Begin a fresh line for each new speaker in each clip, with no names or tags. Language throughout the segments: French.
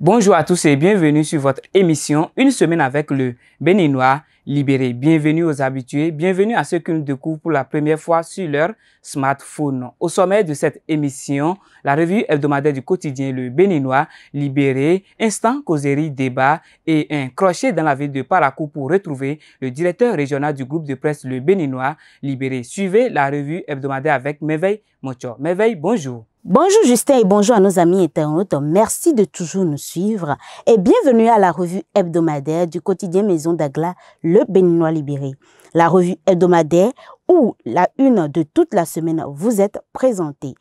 Bonjour à tous et bienvenue sur votre émission Une semaine avec le Béninois libéré. Bienvenue aux habitués, bienvenue à ceux qui nous découvrent pour la première fois sur leur smartphone. Au sommet de cette émission, la revue hebdomadaire du quotidien Le Béninois libéré, instant causerie débat et un crochet dans la ville de Parakou pour retrouver le directeur régional du groupe de presse Le Béninois libéré. Suivez la revue hebdomadaire avec Méveille Mocho. Méveille, bonjour.
Bonjour Justin et bonjour à nos amis internautes. Merci de toujours nous suivre et bienvenue à la revue hebdomadaire du quotidien Maison d'Agla, le Béninois libéré. La revue hebdomadaire où la une de toute la semaine vous est présentée.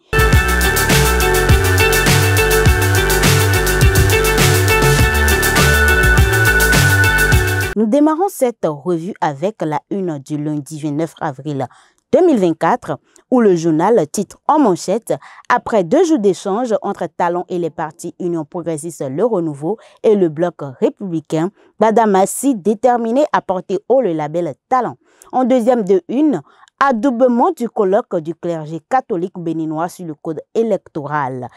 Nous démarrons cette revue avec la une du lundi 29 avril 2024 où le journal titre en manchette Après deux jours d'échanges entre Talon et les partis Union progressiste Le Renouveau et le bloc républicain, Badamassi déterminé à porter haut le label Talon. En deuxième de une, Adoubement du colloque du clergé catholique béninois sur le code électoral.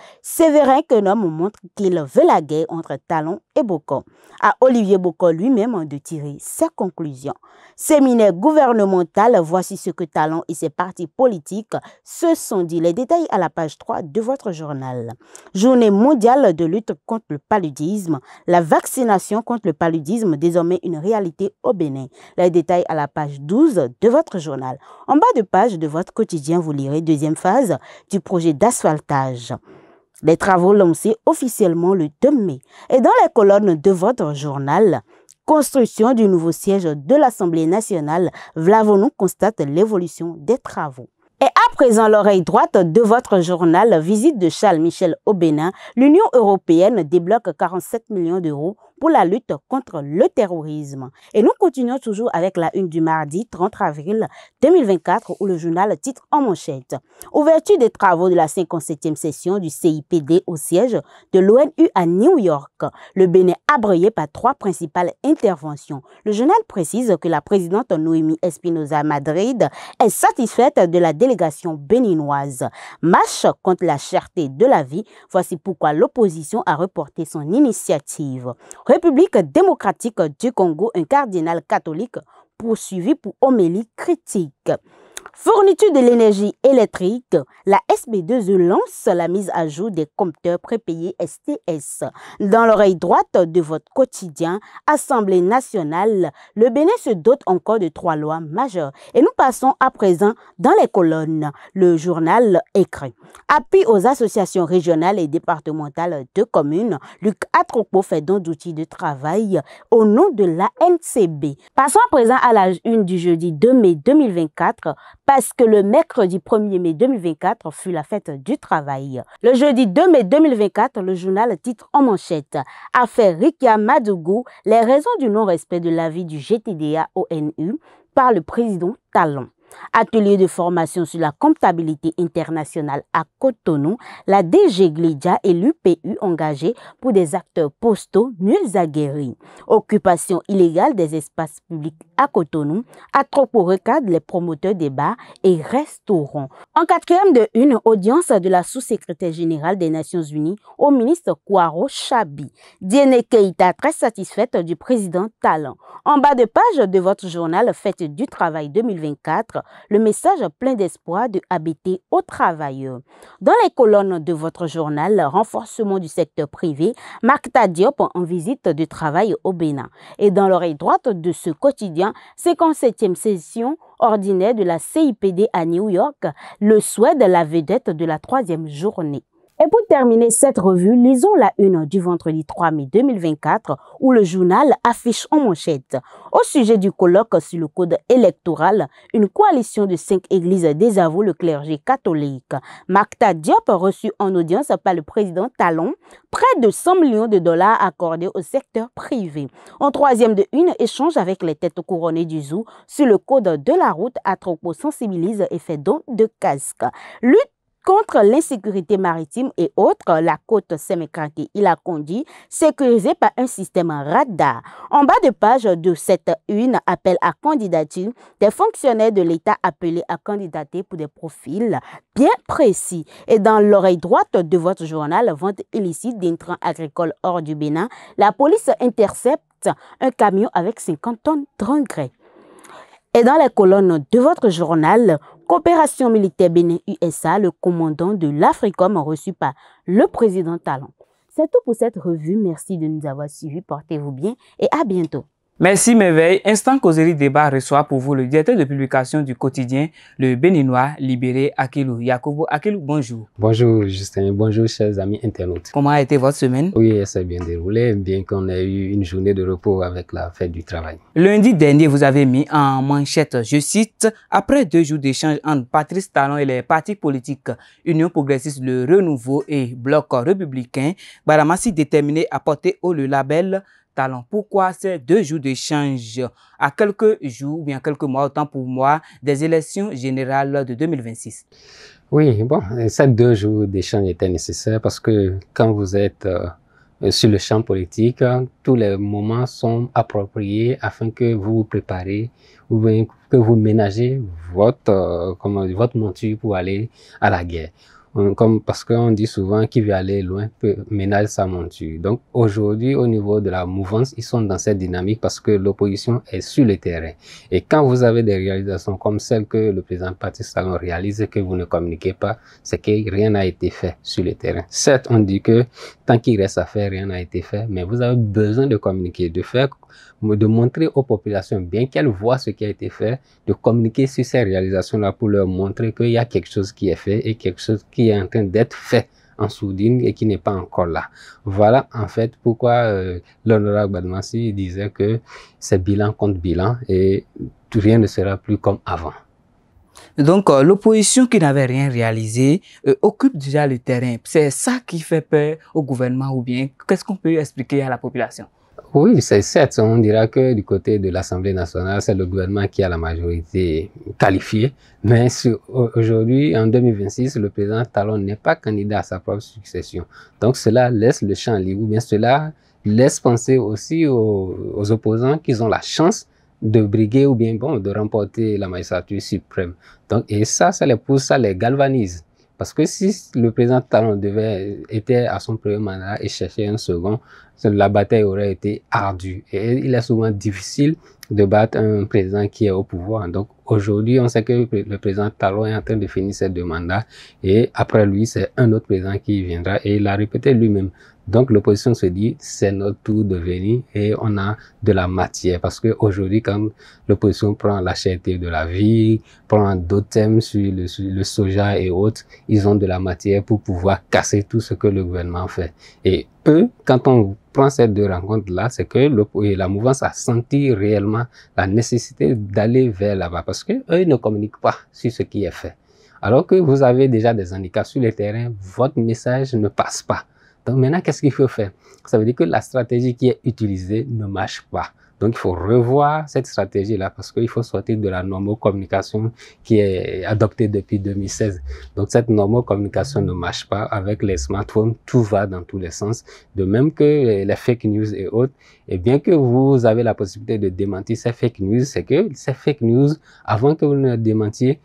qu'un homme montre qu'il veut la guerre entre Talon et À Olivier Bocan lui-même hein, de tirer ses conclusions. Séminaire gouvernemental, voici ce que Talon et ses partis politiques se sont dit. Les détails à la page 3 de votre journal. Journée mondiale de lutte contre le paludisme. La vaccination contre le paludisme, désormais une réalité au Bénin. Les détails à la page 12 de votre journal. En bas de page de votre quotidien, vous lirez deuxième phase du projet d'asphaltage. Les travaux lancés officiellement le 2 mai et dans les colonnes de votre journal, construction du nouveau siège de l'Assemblée nationale, nous constate l'évolution des travaux. Et à présent, l'oreille droite de votre journal, visite de Charles Michel au l'Union européenne débloque 47 millions d'euros pour la lutte contre le terrorisme. Et nous continuons toujours avec la une du mardi 30 avril 2024 où le journal titre en manchette. Ouverture des travaux de la 57e session du CIPD au siège de l'ONU à New York. Le Bénin brillé par trois principales interventions. Le journal précise que la présidente Noémie Espinosa Madrid est satisfaite de la délégation béninoise. Marche contre la cherté de la vie, voici pourquoi l'opposition a reporté son initiative. République démocratique du Congo, un cardinal catholique poursuivi pour homélie critique. Fourniture de l'énergie électrique, la SB2E lance la mise à jour des compteurs prépayés STS. Dans l'oreille droite de votre quotidien, Assemblée nationale, le Bénin se dote encore de trois lois majeures. Et nous passons à présent dans les colonnes. Le journal écrit. Appui aux associations régionales et départementales de communes, Luc Atropo fait don d'outils de travail au nom de la NCB. Passons à présent à la une du jeudi 2 mai 2024 parce que le mercredi 1er mai 2024 fut la fête du travail. Le jeudi 2 mai 2024, le journal titre en manchette « Affaire Rikia Madougou, les raisons du non-respect de l'avis du GTDA-ONU par le président Talon ». Atelier de formation sur la comptabilité internationale à Cotonou, la DG Glidia et l'UPU engagés pour des acteurs postaux nuls aguerris. Occupation illégale des espaces publics à Cotonou, à trop recadre les promoteurs des bars et restaurants. En quatrième de une, audience de la sous-secrétaire générale des Nations Unies au ministre Kouaro Chabi. Diene Keita, très satisfaite du président Talon. En bas de page de votre journal Fête du Travail 2024, le message plein d'espoir de habiter au travail. Dans les colonnes de votre journal Renforcement du secteur privé, Marc Tadiop en visite de travail au Bénin. Et dans l'oreille droite de ce quotidien, 57e session ordinaire de la CIPD à New York, le souhait de la vedette de la troisième journée. Et pour terminer cette revue, lisons la une du vendredi 3 mai 2024 où le journal affiche en manchette au sujet du colloque sur le code électoral, une coalition de cinq églises désavoue le clergé catholique. Magda Diop reçu en audience par le président Talon près de 100 millions de dollars accordés au secteur privé. En troisième de une, échange avec les têtes couronnées du zoo sur le code de la route à trop sensibilise et fait don de casque. Lutte contre l'insécurité maritime et autres, la côte s'est Semekanki il a conduit, sécurisé par un système radar. En bas de page de cette une, appel à candidature des fonctionnaires de l'État appelés à candidater pour des profils bien précis. Et dans l'oreille droite de votre journal, vente illicite d'intrants agricoles hors du Bénin, la police intercepte un camion avec 50 tonnes d'engrais. Et dans les colonnes de votre journal, coopération militaire Bénin-USA, le commandant de l'AFRICOM reçu par le président Talon. C'est tout pour cette revue. Merci de nous avoir suivis. Portez-vous bien et à bientôt.
Merci Merveille. Instant Causerie Débat reçoit pour vous le directeur de publication du quotidien, le béninois libéré Akilou. Yakobo Akilou, bonjour.
Bonjour Justin, bonjour chers amis internautes. Comment a été votre semaine Oui, ça s'est bien déroulé, bien qu'on ait eu une journée de repos avec la fête du travail.
Lundi dernier, vous avez mis en manchette, je cite, « Après deux jours d'échange entre Patrice Talon et les partis politiques, Union progressiste Le Renouveau et Bloc républicain, Baramassi déterminé à porter haut le label « pourquoi ces deux jours d'échange à quelques jours, ou bien quelques mois, autant pour moi, des élections générales de 2026
Oui, bon, ces deux jours d'échange étaient nécessaires parce que quand vous êtes euh, euh, sur le champ politique, hein, tous les moments sont appropriés afin que vous vous préparez, ou que vous ménagez votre, euh, votre monture pour aller à la guerre. Hein, comme parce qu'on dit souvent qui veut aller loin peut ménage sa monture. Donc aujourd'hui, au niveau de la mouvance, ils sont dans cette dynamique parce que l'opposition est sur le terrain. Et quand vous avez des réalisations comme celle que le président Patrice Salon réalise et que vous ne communiquez pas, c'est que rien n'a été fait sur le terrain. Certes, on dit que tant qu'il reste à faire, rien n'a été fait, mais vous avez besoin de communiquer, de faire, de montrer aux populations bien qu'elles voient ce qui a été fait, de communiquer sur ces réalisations-là pour leur montrer qu'il y a quelque chose qui est fait et quelque chose qui qui est en train d'être fait en soudine et qui n'est pas encore là. Voilà en fait pourquoi euh, l'honorable Badmassi disait que c'est bilan contre bilan et rien ne sera plus comme avant.
Donc euh, l'opposition qui n'avait rien réalisé euh, occupe déjà le terrain. C'est ça qui fait peur au gouvernement ou bien qu'est-ce qu'on peut expliquer à la population
oui, c'est certes, on dira que du côté de l'Assemblée nationale, c'est le gouvernement qui a la majorité qualifiée. Mais aujourd'hui, en 2026, le président Talon n'est pas candidat à sa propre succession. Donc cela laisse le champ libre, ou bien cela laisse penser aussi aux, aux opposants qu'ils ont la chance de briguer ou bien bon, de remporter la magistrature suprême. Donc, et ça, ça les pousse, ça les galvanise. Parce que si le président Talon devait, était à son premier mandat et chercher un second, la bataille aurait été ardue. Et il est souvent difficile de battre un président qui est au pouvoir. Donc aujourd'hui, on sait que le président Talon est en train de finir ses deux mandats et après lui, c'est un autre président qui viendra et il a répété lui-même. Donc l'opposition se dit, c'est notre tour de venir et on a de la matière. Parce qu'aujourd'hui, quand l'opposition prend la chèreté de la vie, prend d'autres thèmes sur le, soja et autres, ils ont de la matière pour pouvoir casser tout ce que le gouvernement fait. Et eux, quand on prend ces deux rencontres-là, c'est que la mouvance a senti réellement la nécessité d'aller vers là-bas parce que eux ne communiquent pas sur ce qui est fait. Alors que vous avez déjà des handicaps sur le terrain, votre message ne passe pas. Donc maintenant, qu'est-ce qu'il faut faire Ça veut dire que la stratégie qui est utilisée ne marche pas. Donc, il faut revoir cette stratégie-là parce qu'il faut sortir de la norme communication qui est adoptée depuis 2016. Donc, cette norme communication ne marche pas avec les smartphones. Tout va dans tous les sens. De même que les fake news et autres. Et bien que vous avez la possibilité de démentir ces fake news, c'est que ces fake news, avant que vous ne démentiez,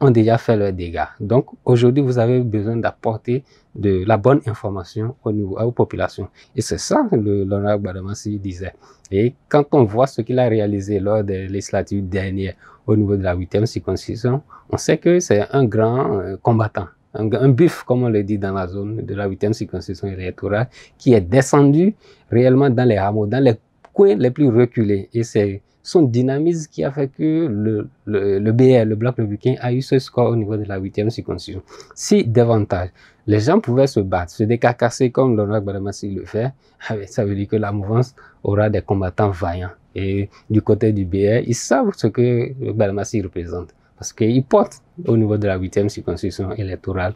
ont déjà fait leurs dégâts. Donc aujourd'hui, vous avez besoin d'apporter de la bonne information au niveau, aux populations. Et c'est ça que l'honorable Badamassi disait. Et quand on voit ce qu'il a réalisé lors des législatives dernières au niveau de la huitième circonscription, on sait que c'est un grand euh, combattant. Un, un, buff, comme on le dit dans la zone de la huitième circonscription électorale, qui est descendu réellement dans les hameaux, dans les coins les plus reculés. Et c'est son dynamisme qui a fait que le, le, le BR, le Bloc a eu ce score au niveau de la huitième circonscription, Si davantage les gens pouvaient se battre, se décarcasser comme Laurent Badamassi le fait, ah ben, ça veut dire que la mouvance aura des combattants vaillants. Et du côté du BR, ils savent ce que Badamassi représente. Parce qu'ils portent au niveau de la huitième circonscription électorale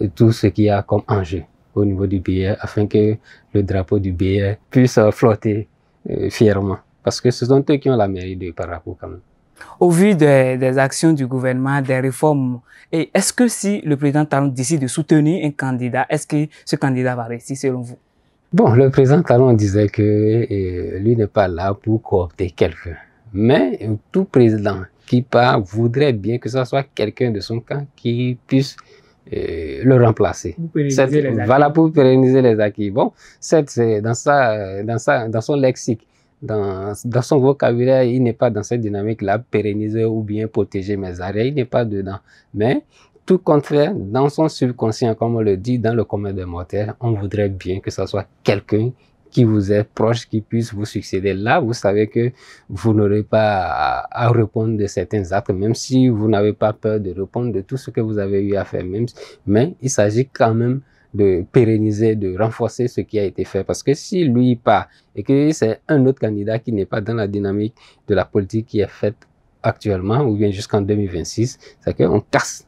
euh, tout ce qu'il y a comme enjeu au niveau du BR afin que le drapeau du BR puisse flotter euh, fièrement. Parce que ce sont eux qui ont la mairie de rapport à nous.
Au vu des, actions du gouvernement, des réformes, est-ce que si le président Talon décide de soutenir un candidat, est-ce que ce candidat va réussir selon vous
Bon, le président Talon disait que eh, lui n'est pas là pour coopter quelqu'un. Mais tout président qui part voudrait bien que ce soit quelqu'un de son camp qui puisse eh, le remplacer. Cette, voilà pour pérenniser les acquis. Bon, cette, dans, dans, dans son lexique, dans, dans son vocabulaire, il n'est pas dans cette dynamique-là, pérenniser ou bien protéger mes arrêts, il n'est pas dedans. Mais tout contraire, dans son subconscient, comme on le dit dans le commun des mortels, on voudrait bien que ce soit quelqu'un qui vous est proche, qui puisse vous succéder. Là, vous savez que vous n'aurez pas à, répondre de certains actes, même si vous n'avez pas peur de répondre de tout ce que vous avez eu à faire. Même, mais il s'agit quand même de pérenniser, de renforcer ce qui a été fait. Parce que si lui part et que c'est un autre candidat qui n'est pas dans la dynamique de la politique qui est faite actuellement ou bien jusqu'en 2026, c'est qu'on casse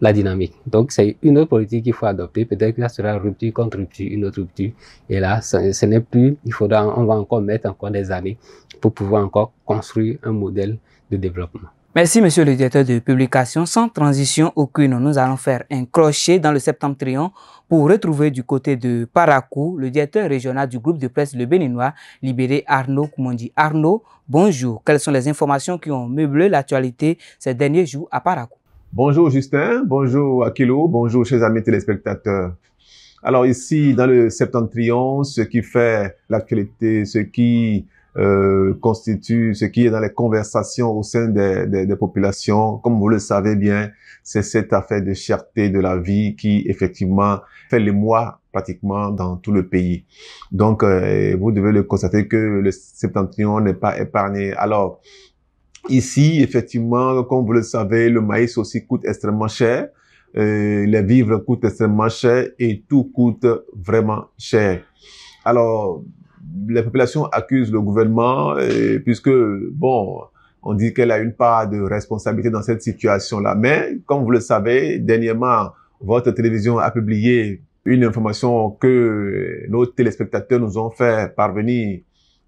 la dynamique. Donc, c'est une autre politique qu'il faut adopter. Peut-être que là sera rupture contre rupture, une autre rupture. Et là, ce, ce n'est plus, il faudra, on va encore mettre encore des années pour pouvoir encore construire un modèle de développement.
Merci, monsieur le directeur de publication. Sans transition aucune, nous allons faire un crochet dans le septentrion pour retrouver du côté de Parakou le directeur régional du groupe de presse Le Béninois, libéré Arnaud Koumondi. Arnaud, bonjour. Quelles sont les informations qui ont meublé l'actualité ces derniers jours à Parakou
Bonjour Justin, bonjour Akilo, bonjour chers amis téléspectateurs. Alors ici, dans le septentrion, ce qui fait l'actualité, ce qui euh, constitue, ce qui est dans les conversations au sein des, populations, comme vous le savez bien, c'est cette affaire de cherté de la vie qui effectivement fait les mois pratiquement dans tout le pays. Donc, euh, vous devez le constater que le septentrion n'est pas épargné. Alors, ici, effectivement, comme vous le savez, le maïs aussi coûte extrêmement cher. Euh, les vivres coûtent extrêmement cher et tout coûte vraiment cher. Alors, la population accuse le gouvernement puisque, bon, on dit qu'elle a une part de responsabilité dans cette situation-là. Mais, comme vous le savez, dernièrement, votre télévision a publié une information que nos téléspectateurs nous ont fait parvenir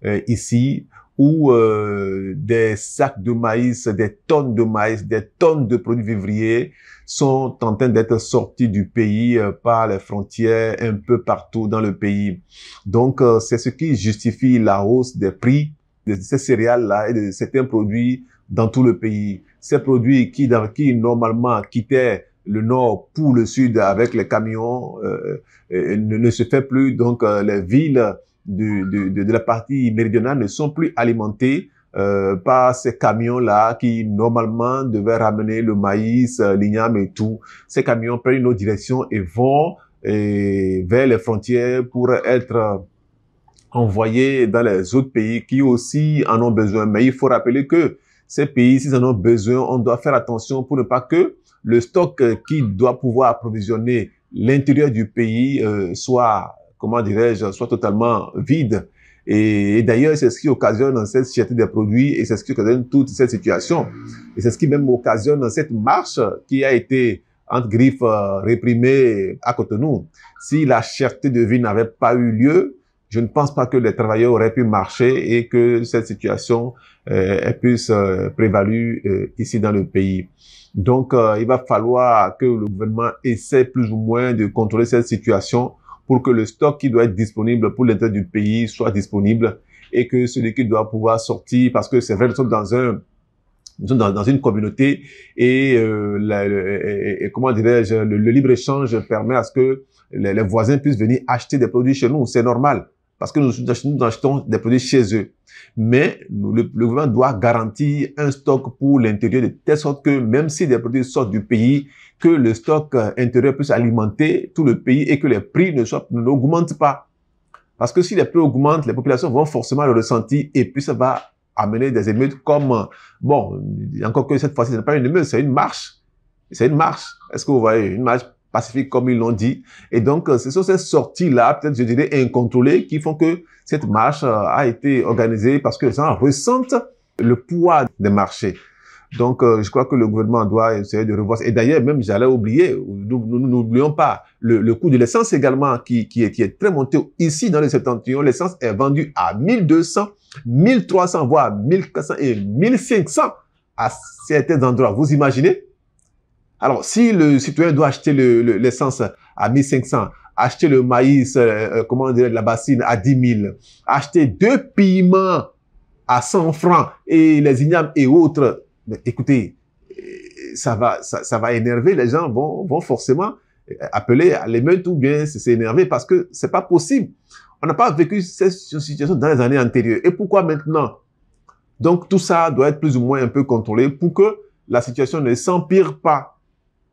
euh, ici ou euh, des sacs de maïs, des tonnes de maïs, des tonnes de produits vivriers sont en train d'être sortis du pays euh, par les frontières un peu partout dans le pays. Donc euh, c'est ce qui justifie la hausse des prix de ces céréales-là et de certains produits dans tout le pays. Ces produits qui, dans, qui normalement quittaient le nord pour le sud avec les camions ne, ne, se fait plus. Donc les villes de, de, la partie méridionale ne sont plus alimentés euh, par ces camions-là qui normalement devaient ramener le maïs, euh, l'igname et tout. Ces camions prennent une autre direction et vont vers les frontières pour être envoyés dans les autres pays qui aussi en ont besoin. Mais il faut rappeler que ces pays, s'ils en ont besoin, on doit faire attention pour ne pas que le stock qui doit pouvoir approvisionner l'intérieur du pays euh, soit comment dirais-je, soit totalement vide. Et, d'ailleurs, c'est ce qui occasionne cette cherté des produits et c'est ce qui occasionne toute cette situation. Et c'est ce qui même occasionne cette marche qui a été, entre griffes, euh, réprimée à Cotonou. Si la cherté de vie n'avait pas eu lieu, je ne pense pas que les travailleurs auraient pu marcher et que cette situation est euh, pu prévalue euh, ici dans le pays. Donc, il va falloir que le gouvernement essaie plus ou moins de contrôler cette situation pour que le stock qui doit être disponible pour l'intérêt du pays soit disponible et que celui qui doit pouvoir sortir, parce que c'est vrai, nous sommes dans un, nous sommes dans, une communauté et, euh, comment dirais-je, le, libre échange permet à ce que les voisins puissent venir acheter des produits chez nous, c'est normal parce que nous, achetons des produits chez eux. Mais nous, le, gouvernement doit garantir un stock pour l'intérieur de telle sorte que même si des produits sortent du pays, que le stock euh, intérieur puisse alimenter tout le pays et que les prix ne soient, n'augmentent pas. Parce que si les prix augmentent, les populations vont forcément le ressentir et puis ça va amener des émeutes comme, euh, bon, encore que cette fois-ci, ce n'est pas une émeute, c'est une marche. C'est une marche. Est-ce que vous voyez une marche pacifique, comme ils l'ont dit. Et donc, ce euh, sont ces sorties-là, peut-être, je dirais, incontrôlées, qui font que cette marche euh, a été organisée parce que les gens ressentent le poids des marchés. Donc, euh, je crois que le gouvernement doit essayer de revoir. Et d'ailleurs, même, j'allais oublier, nous n'oublions pas le, coût de l'essence également, qui, qui, est, qui est très monté. Ici, dans les 71 l'essence est vendue à 1200, 1300, voire 1400 et 1500 à certains endroits. Vous imaginez alors, si le citoyen doit acheter l'essence le, à 1500, acheter le maïs, euh, euh comment dire, la bassine à 10 000, acheter deux piments à 100 francs et les ignames et autres, mais écoutez, euh, ça va, ça, ça, va énerver les gens, vont, vont forcément euh, appeler à l'émeute ou bien s'énerver parce que c'est pas possible. On n'a pas vécu cette situation dans les années antérieures. Et pourquoi maintenant Donc tout ça doit être plus ou moins un peu contrôlé pour que la situation ne s'empire pas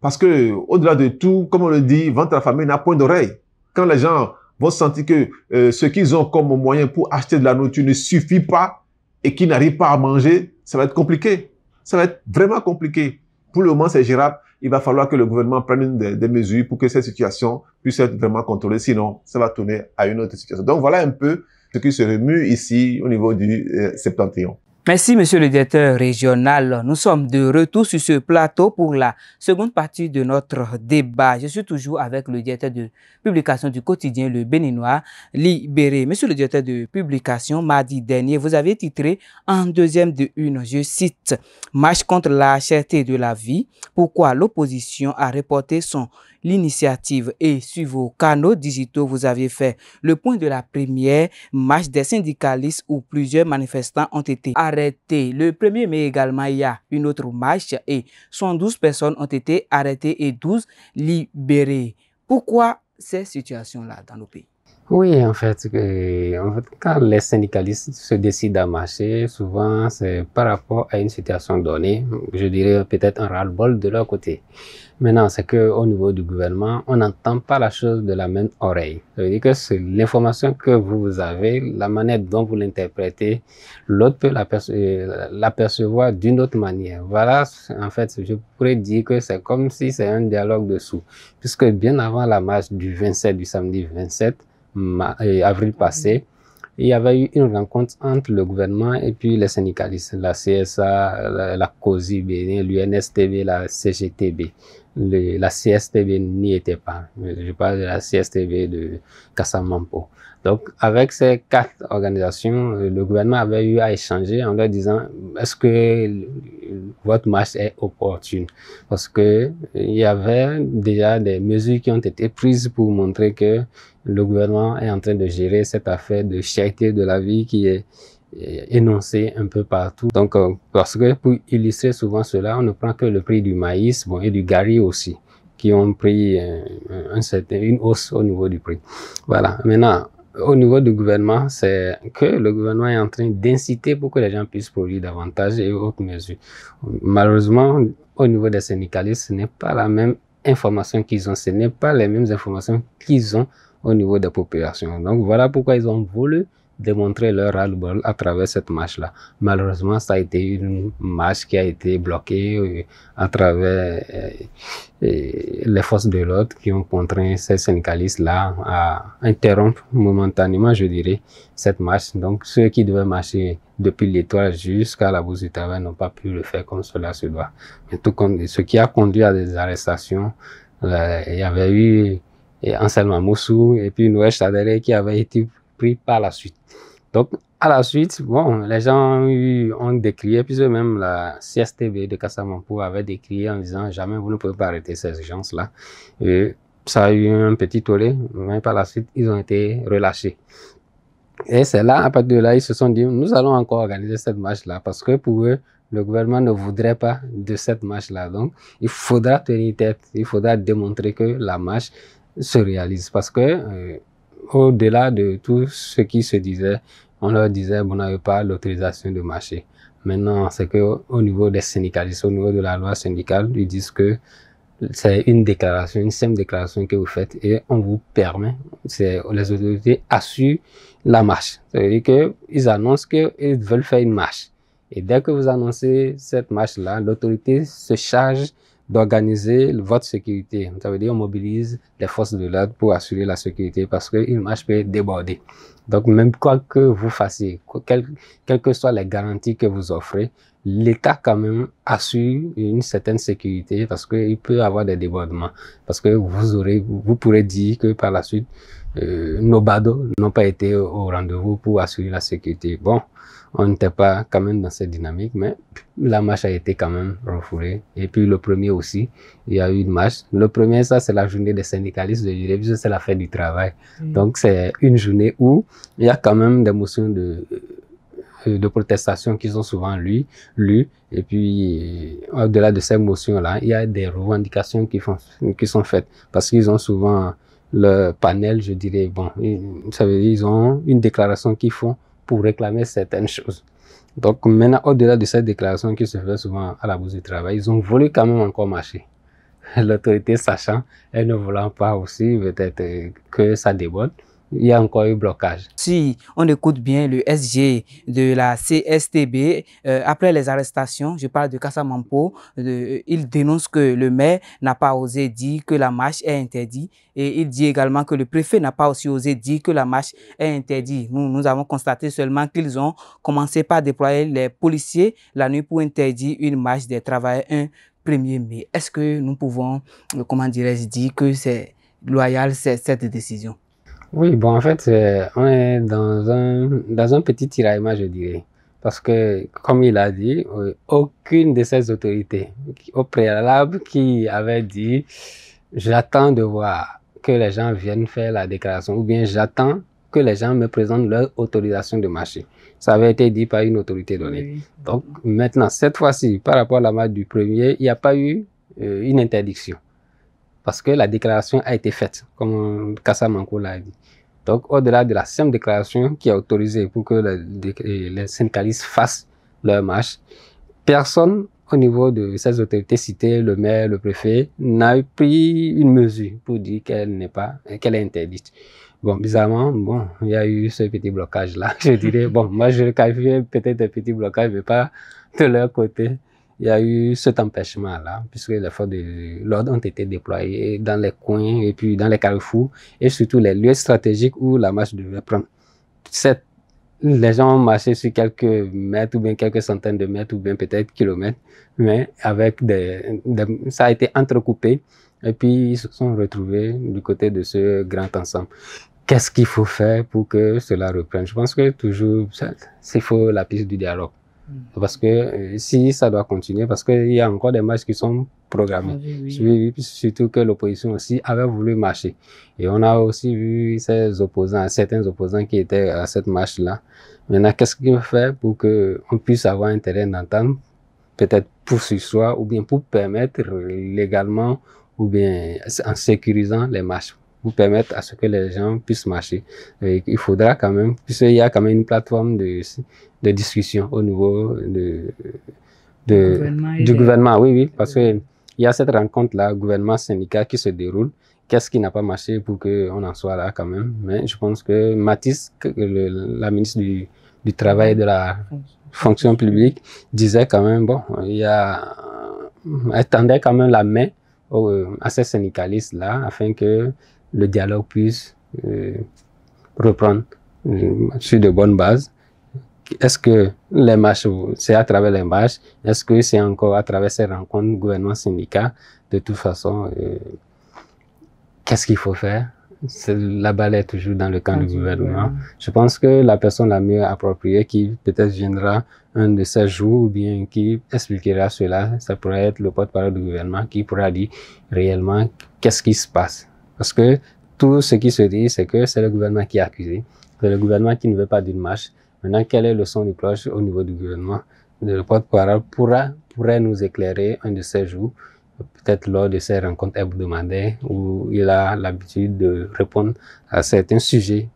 parce que, au-delà de tout, comme on le dit, vendre la famille n'a point d'oreille. Quand les gens vont sentir que euh, ce qu'ils ont comme moyen pour acheter de la nourriture ne suffit pas et qu'ils n'arrivent pas à manger, ça va être compliqué. Ça va être vraiment compliqué. Pour le moment, c'est gérable. Il va falloir que le gouvernement prenne des, mesures pour que cette situation puisse être vraiment contrôlée. Sinon, ça va tourner à une autre situation. Donc voilà un peu ce qui se remue ici au niveau du euh, septentrion.
Merci, Monsieur le directeur régional. Nous sommes de retour sur ce plateau pour la seconde partie de notre débat. Je suis toujours avec le directeur de publication du quotidien Le Béninois, Libéré. Monsieur le directeur de publication, mardi dernier, vous avez titré en deuxième de une, je cite, « Marche contre la cherté de la vie, pourquoi l'opposition a reporté son l'initiative et sur vos canaux digitaux, vous aviez fait le point de la première marche des syndicalistes où plusieurs manifestants ont été arrêtés. Le premier, mai également il y a une autre marche et 112 personnes ont été arrêtées et 12 libérées. Pourquoi ces situations-là dans nos pays
oui, en fait, en quand les syndicalistes se décident à marcher, souvent c'est par rapport à une situation donnée, je dirais peut-être un ras-le-bol de leur côté. Maintenant, c'est qu'au niveau du gouvernement, on n'entend pas la chose de la même oreille. Ça veut dire que l'information que vous avez, la manière dont vous l'interprétez, l'autre peut l'apercevoir euh, d'une autre manière. Voilà, en fait, je pourrais dire que c'est comme si c'est un dialogue dessous, puisque bien avant la marche du 27, du samedi 27, avril passé, il y avait eu une rencontre entre le gouvernement et puis les syndicalistes, la CSA, la, COSIB, l'UNSTV, l'UNSTB, la CGTB la CSTV n'y était pas. Je parle de la CSTV de Kassamampo. Donc, avec ces quatre organisations, euh, le gouvernement avait eu à échanger en leur disant est-ce que votre marche est opportune Parce que euh, il y avait déjà des mesures qui ont été prises pour montrer que le gouvernement est en train de gérer cette affaire de charité de la vie qui est énoncé un peu partout. Donc, euh, parce que pour illustrer souvent cela, on ne prend que le prix du maïs bon, et du gari aussi, qui ont pris euh, un une hausse au niveau du prix. Voilà. Maintenant, au niveau du gouvernement, c'est que le gouvernement est en train d'inciter pour que les gens puissent produire davantage et autres mesures. Malheureusement, au niveau des syndicalistes, ce n'est pas la même information qu'ils ont, ce n'est pas les mêmes informations qu'ils ont au niveau des populations. Donc voilà pourquoi ils ont voulu démontrer leur ras bol à travers cette marche-là. Malheureusement, ça a été une marche qui a été bloquée euh, à travers euh, les forces de l'ordre qui ont contraint ces syndicalistes-là à interrompre momentanément, je dirais, cette marche. Donc, ceux qui devaient marcher depuis l'étoile jusqu'à la bourse n'ont pas pu le faire comme cela se doit. Mais tout comme, ce qui a conduit à des arrestations, euh, il y avait eu et Moussou et puis Noël Chadere qui avait été par la suite. Donc, à la suite, bon, les gens ont, eu, décrié, puis même la CSTB de Cassamampo avait décrié en disant jamais vous ne pouvez pas arrêter ces gens-là. Et ça a eu un petit tollé, mais par la suite, ils ont été relâchés. Et c'est là, à partir de là, ils se sont dit, nous allons encore organiser cette marche-là, parce que pour eux, le gouvernement ne voudrait pas de cette marche-là. Donc, il faudra tenir tête, il faudra démontrer que la marche se réalise, parce que euh, au-delà de tout ce qui se disait, on leur disait vous n'avez pas l'autorisation de marcher. Maintenant, c'est que qu'au niveau des syndicalistes, au niveau de la loi syndicale, ils disent que c'est une déclaration, une simple déclaration que vous faites et on vous permet, c'est les autorités assurent la marche. C'est-à-dire qu'ils annoncent qu'ils veulent faire une marche. Et dès que vous annoncez cette marche-là, l'autorité se charge d'organiser votre sécurité. Ça veut dire on mobilise les forces de l'ordre pour assurer la sécurité parce qu'une marche peut déborder. Donc même quoi que vous fassiez, quelles que soient les garanties que vous offrez, l'État quand même assure une certaine sécurité parce qu'il peut avoir des débordements. Parce que vous aurez, vous pourrez dire que par la suite, euh, nos badauds n'ont pas été au rendez-vous pour assurer la sécurité. Bon, on n'était pas quand même dans cette dynamique, mais la marche a été quand même refoulée. Et puis le premier aussi, il y a eu une marche. Le premier, ça, c'est la journée des syndicalistes de l'UREBS, c'est la fête du travail. Donc c'est une journée où il y a quand même des motions de euh, de protestation qu'ils ont souvent lues. Lu, et puis, au-delà de ces motions-là, il y a des revendications qui, font, qui sont faites parce qu'ils ont souvent le panel, je dirais, bon, ça veut dire, ils ont une déclaration qu'ils font pour réclamer certaines choses. Donc maintenant, au-delà de cette déclaration qui se fait souvent à la Bourse du Travail, ils ont voulu quand même encore marcher. L'autorité sachant, elle ne voulant pas aussi peut-être que ça déborde, il y a encore eu blocage. Si on écoute bien le SG de la CSTB,
euh, après les arrestations, je parle de Kassamampo, euh, il dénonce que le maire n'a pas osé dire que la marche est interdite et il dit également que le préfet n'a pas aussi osé dire que la marche est interdite. Nous, nous avons constaté seulement qu'ils ont commencé par déployer les policiers la nuit pour interdire une marche des travailleurs un 1er mai. Est-ce que nous pouvons, euh, comment dirais-je, dire que c'est loyal cette décision
oui, bon, en fait, on est dans un, dans un petit tiraillement, je dirais. Parce que, comme il a dit, aucune de ces autorités au préalable qui avait dit j'attends de voir que les gens viennent faire la déclaration ou bien j'attends que les gens me présentent leur autorisation de marché. Ça avait été dit par une autorité donnée. Donc maintenant, cette fois-ci, par rapport à la marque du premier, il n'y a pas eu euh, une interdiction parce que la déclaration a été faite, comme Kassamankou l'a dit. Donc, au-delà de la simple déclaration qui est autorisée pour que les, syndicalistes fassent leur marche, personne au niveau de ces autorités citées, le maire, le préfet, n'a pris une mesure pour dire qu'elle n'est pas, qu'elle est interdite. Bon, bizarrement, bon, il y a eu ce petit blocage-là. Je dirais, bon, moi, je le peut-être un petit blocage, mais pas de leur côté il y a eu cet empêchement-là, puisque les forces de l'ordre ont été déployées dans les coins et puis dans les carrefours, et surtout les lieux stratégiques où la marche devait prendre. Cette, les gens ont marché sur quelques mètres ou bien quelques centaines de mètres ou bien peut-être kilomètres, mais avec des, ça a été entrecoupé et puis ils se sont retrouvés du côté de ce grand ensemble. Qu'est-ce qu'il faut faire pour que cela reprenne Je pense que toujours, c'est faut la piste du dialogue. Mm. Parce que euh, si ça doit continuer, parce qu'il y a encore des matchs qui sont programmés. Ah oui, Surtout que l'opposition aussi avait voulu marcher. Et on a aussi vu ses opposants, certains opposants qui étaient à cette marche-là. Maintenant, qu'est-ce qu'il faire pour qu'on puisse avoir un terrain d'entente, peut-être pour ce soir, ou bien pour permettre légalement, ou bien en sécurisant les matchs vous permettre à ce que les gens puissent marcher. il faudra quand même, puisqu'il y a quand même une plateforme de, de discussion au niveau de, de du gouvernement. Oui, oui, parce qu'il y a cette rencontre-là, gouvernement syndical qui se déroule. Qu'est-ce qui n'a pas marché pour qu'on en soit là quand même Mais je pense que Matisse, la ministre du, du Travail et de la Fonction publique, disait quand même, bon, il y a... Elle tendait quand même la main à ces syndicalistes-là afin que le dialogue puisse euh, reprendre euh, sur de bonnes bases. Est-ce que les marches, c'est à travers les marches Est-ce que c'est encore à travers ces rencontres gouvernement-syndicat De toute façon, euh, qu'est-ce qu'il faut faire la balle est toujours dans le camp du gouvernement. Je pense que la personne la mieux appropriée qui peut-être viendra un de ces jours ou bien qui expliquera cela, ça pourrait être le porte-parole du gouvernement qui pourra dire réellement qu'est-ce qui se passe. Parce que tout ce qui se dit, c'est que c'est le gouvernement qui est accusé, c'est le gouvernement qui ne veut pas d'une marche. Maintenant, quelle est le son du cloche au niveau du gouvernement Le porte-parole pourra, pourrait nous éclairer un de ces jours, peut-être lors de ces rencontres hebdomadaires où il a l'habitude de répondre à certains sujets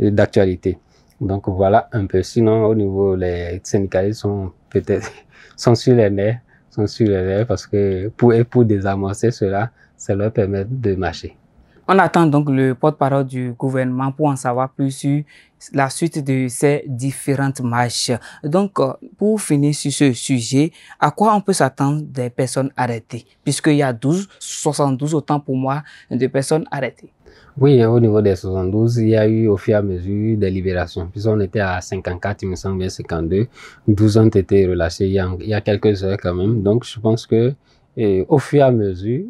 d'actualité. Donc voilà un peu. Sinon, au niveau les syndicalistes sont peut-être sont sur les nerfs, sont sur les nerfs parce que pour pour désamorcer cela, ça leur permet de marcher.
On attend donc le porte-parole du gouvernement pour en savoir plus sur la suite de ces différentes marches. Donc, euh, pour finir sur ce sujet, à quoi on peut s'attendre des personnes arrêtées Puisqu'il y a 12, 72 autant pour moi de personnes arrêtées.
Oui, hein, au niveau des 72, il y a eu au fur et à mesure des libérations. Puisqu'on était à 54, il me semble bien 52, 12 ont été relâchés il y, a, quelques heures quand même. Donc, je pense que au fur et à mesure,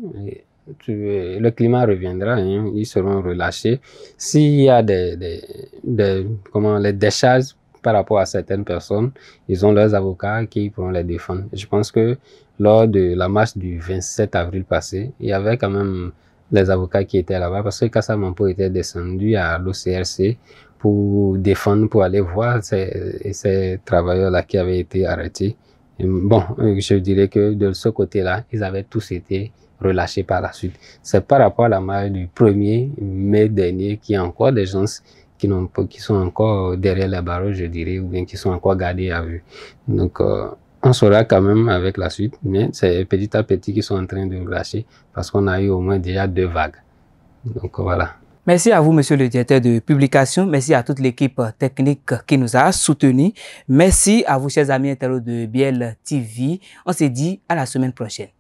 le climat reviendra, hein, ils seront relâchés. S'il y a des, comment, les décharges par rapport à certaines personnes, ils ont leurs avocats qui pourront les défendre. Je pense que lors de la marche du 27 avril passé, il y avait quand même les avocats qui étaient là-bas parce que Kassamampo était descendu à l'OCRC pour défendre, pour aller voir ces, travailleurs-là qui avaient été arrêtés. bon, je dirais que de ce côté-là, ils avaient tous été relâchés par la suite. C'est par rapport à la marée du 1er mai dernier qu'il y a encore des gens qui, qui sont encore derrière les barreaux, je dirais, ou bien qui sont encore gardés à vue. Donc, euh, on saura quand même avec la suite, mais c'est petit à petit qu'ils sont en train de relâcher parce qu'on a eu au moins déjà deux vagues. Donc, voilà.
Merci à vous, Monsieur le directeur de publication. Merci à toute l'équipe technique qui nous a soutenus. Merci à vous, chers amis internautes de Biel TV. On se dit à la semaine prochaine.